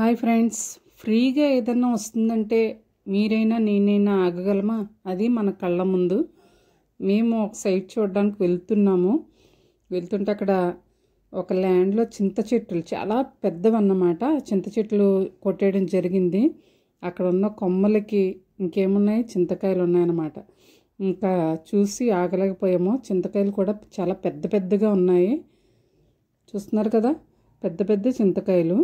hi friends ఫ్రీగా ఏదైనా వస్తుందంటే మీరైనా నేనైనా ఆగగలమా అది మన కళ్ళ ముందు మేము ఒక సైట్ చూడడానికి వెళ్తున్నాము వెళ్తుంటే అక్కడ ఒక ల్యాండ్లో చింత చెట్లు చాలా పెద్దవన్నమాట చింత చెట్లు కొట్టేయడం జరిగింది అక్కడ ఉన్న కొమ్మలకి ఇంకేమున్నాయి చింతకాయలు ఉన్నాయన్నమాట ఇంకా చూసి ఆగలేకపోయాము చింతకాయలు కూడా చాలా పెద్ద పెద్దగా ఉన్నాయి చూస్తున్నారు కదా పెద్ద పెద్ద చింతకాయలు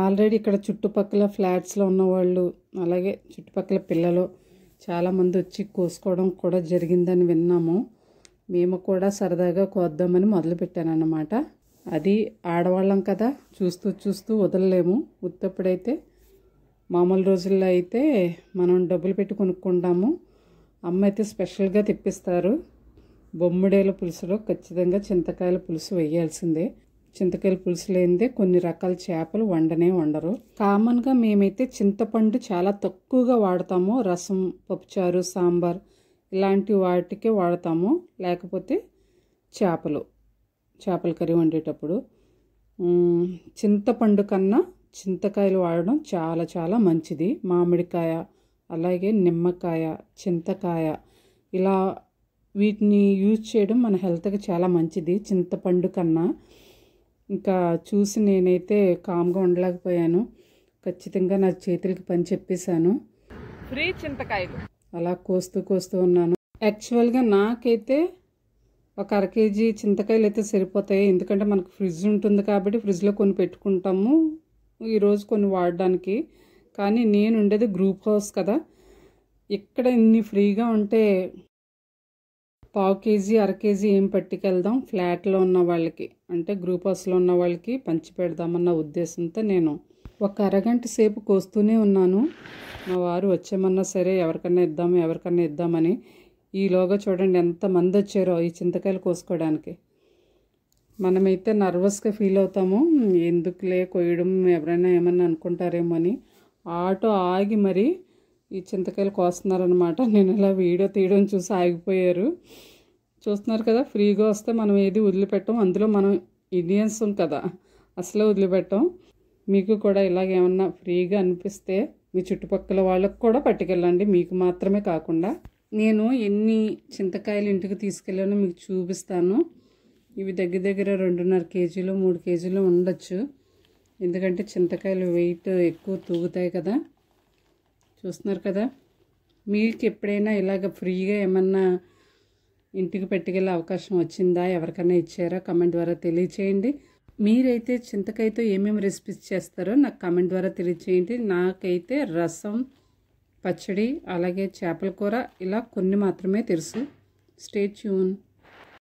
ఆల్రెడీ ఇక్కడ చుట్టుపక్కల ఫ్లాట్స్లో ఉన్నవాళ్ళు అలాగే చుట్టుపక్కల పిల్లలు చాలామంది వచ్చి కోసుకోవడం కూడా జరిగిందని విన్నాము మేము కూడా సరదాగా కోద్దామని అన్నమాట అది ఆడవాళ్ళం కదా చూస్తూ చూస్తూ వదలలేము ఉత్తప్పుడైతే మామూలు రోజుల్లో అయితే మనం డబ్బులు పెట్టి కొనుక్కుంటాము అమ్మ అయితే స్పెషల్గా తెప్పిస్తారు బొమ్మిడేల పులుసులో ఖచ్చితంగా చింతకాయల పులుసు వేయాల్సిందే చింతకాయలు పులుసు లేనిదే కొన్ని రకాల చేపలు వండనే వండరు కామన్గా మేమైతే చింతపండు చాలా తక్కువగా వాడతాము రసం పప్పుచారు సాంబార్ ఇలాంటి వాటికే వాడతాము లేకపోతే చేపలు చేపల కర్రీ వండేటప్పుడు చింతపండు కన్నా చింతకాయలు వాడడం చాలా చాలా మంచిది మామిడికాయ అలాగే నిమ్మకాయ చింతకాయ ఇలా వీటిని యూజ్ చేయడం మన హెల్త్కి చాలా మంచిది చింతపండు కన్నా ఇంకా చూసి నేనైతే కామ్గా ఉండలేకపోయాను ఖచ్చితంగా నా చేతులకి పని చెప్పేశాను ఫ్రీ చింతకాయలు అలా కోస్తూ కోస్తూ ఉన్నాను యాక్చువల్గా నాకైతే ఒక అర కేజీ చింతకాయలు అయితే సరిపోతాయి ఎందుకంటే మనకు ఫ్రిడ్జ్ ఉంటుంది కాబట్టి ఫ్రిడ్జ్లో కొన్ని పెట్టుకుంటాము ఈరోజు కొన్ని వాడడానికి కానీ నేను ఉండేది గ్రూప్ హౌస్ కదా ఇక్కడ ఇన్ని ఫ్రీగా ఉంటే పావు కేజీ అర కేజీ ఏం పట్టుకెళ్దాం ఫ్లాట్లో ఉన్న వాళ్ళకి అంటే గ్రూప్ హౌస్లో ఉన్న వాళ్ళకి పంచి పెడదామన్న ఉద్దేశంతో నేను ఒక అరగంట సేపు కోస్తూనే ఉన్నాను మా వారు వచ్చేమన్నా సరే ఎవరికన్నా ఇద్దాము ఎవరికన్నా ఇద్దామని ఈలోగా చూడండి ఎంతమంది వచ్చారో ఈ చింతకాయలు కోసుకోవడానికి మనమైతే నర్వస్గా ఫీల్ అవుతాము ఎందుకులే కొయ్యడం ఎవరైనా ఏమన్నా అనుకుంటారేమో అని ఆటో ఆగి మరి ఈ చింతకాయలు కోస్తున్నారనమాట నేను ఇలా వీడియో తీయడం చూసి ఆగిపోయారు చూస్తున్నారు కదా ఫ్రీగా వస్తే మనం ఏది వదిలిపెట్టం అందులో మనం ఇండియన్స్ కదా అసలే వదిలిపెట్టం మీకు కూడా ఇలాగేమన్నా ఫ్రీగా అనిపిస్తే మీ చుట్టుపక్కల వాళ్ళకు కూడా పట్టుకెళ్ళండి మీకు మాత్రమే కాకుండా నేను ఎన్ని చింతకాయలు ఇంటికి తీసుకెళ్ళానో మీకు చూపిస్తాను ఇవి దగ్గర దగ్గర రెండున్నర కేజీలు మూడు కేజీలు ఉండొచ్చు ఎందుకంటే చింతకాయలు వెయిట్ ఎక్కువ తూగుతాయి కదా చూస్తున్నారు కదా మీకు ఎప్పుడైనా ఇలాగ ఫ్రీగా ఏమన్నా ఇంటికి పెట్టుకెళ్ళే అవకాశం వచ్చిందా ఎవరికైనా ఇచ్చారా కమెంట్ ద్వారా తెలియచేయండి మీరైతే చింతకాయతో ఏమేమి రెసిపీస్ చేస్తారో నాకు కమెంట్ ద్వారా తెలియచేయండి నాకైతే రసం పచ్చడి అలాగే చేపల కూర ఇలా కొన్ని మాత్రమే తెలుసు స్టేట్ చూన్